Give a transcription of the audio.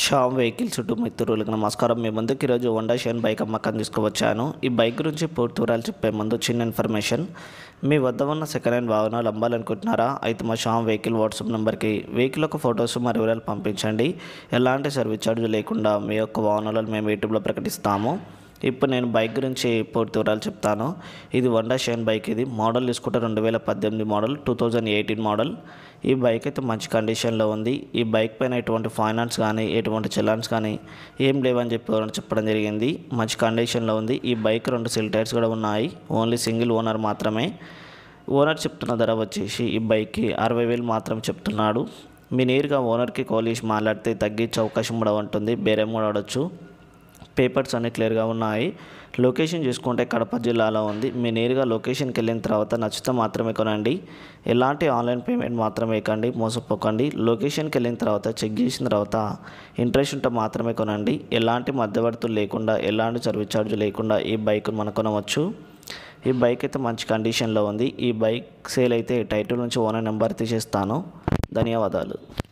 Sam vehicle చుట్టూ మిత్రులకు నమస్కారం మీ ముందుకు ఈరోజు వండా షైన్ బైక్ అమ్మకం తీసుకువచ్చాను ఈ బైక్ గురించి పూర్తి వివరాలు చెప్పే ముందు చిన్న ఇన్ఫర్మేషన్ మీ వద్ద ఉన్న సెకండ్ హ్యాండ్ వాహనాలు అమ్మాలనుకుంటున్నారా అయితే మా షామ్ వెహికల్ వాట్సాప్ నెంబర్కి వెహికల్ యొక్క ఫొటోస్ మరియు వివరాలు పంపించండి ఎలాంటి సర్వీస్ ఛార్జ్ లేకుండా మీ యొక్క వాహనాలను మేము యూట్యూబ్లో ప్రకటిస్తాము ఇప్పుడు నేను బైక్ గురించి పూర్తి వివరాలు చెప్తాను ఇది వండా షైన్ బైక్ ఇది మోడల్ తీసుకుంటే రెండు వేల పద్దెనిమిది model two thousand eighteen model ఈ బైక్ అయితే మంచి కండిషన్లో ఉంది ఈ బైక్ పైన ఎటువంటి ఫైనాన్స్ కానీ ఎటువంటి చెలాన్స్ కానీ ఏం లేవని చెప్పి చెప్పడం జరిగింది మంచి కండిషన్లో ఉంది ఈ బైక్ రెండు సిల్ టైర్స్ కూడా ఉన్నాయి ఓన్లీ సింగిల్ ఓనర్ మాత్రమే ఓనర్ చెప్తున్న ధర వచ్చేసి ఈ బైక్కి అరవై వేలు మాత్రం చెప్తున్నాడు మీ నేరుగా ఓనర్కి కాల్ చేసి మాట్లాడితే తగ్గించే అవకాశం కూడా ఉంటుంది బేరేం కూడా ఆడొచ్చు పేపర్స్ అన్నీ క్లియర్గా ఉన్నాయి లొకేషన్ చూసుకుంటే కడప జిల్లాలో ఉంది మీరు నేరుగా లొకేషన్కి వెళ్ళిన తర్వాత నచ్చితే మాత్రమే కొనండి ఎలాంటి ఆన్లైన్ పేమెంట్ మాత్రమే కండి మోసపోకండి లొకేషన్కి వెళ్ళిన తర్వాత చెక్ చేసిన తర్వాత ఇంట్రెస్ట్ ఉంటే మాత్రమే కొనండి ఎలాంటి మధ్యవర్తులు లేకుండా ఎలాంటి సర్వీస్ ఛార్జ్ లేకుండా ఈ బైక్ మనం కొనవచ్చు ఈ బైక్ అయితే మంచి కండిషన్లో ఉంది ఈ బైక్ సేల్ అయితే టైటిల్ నుంచి ఓనర్ నెంబర్ తీసేస్తాను ధన్యవాదాలు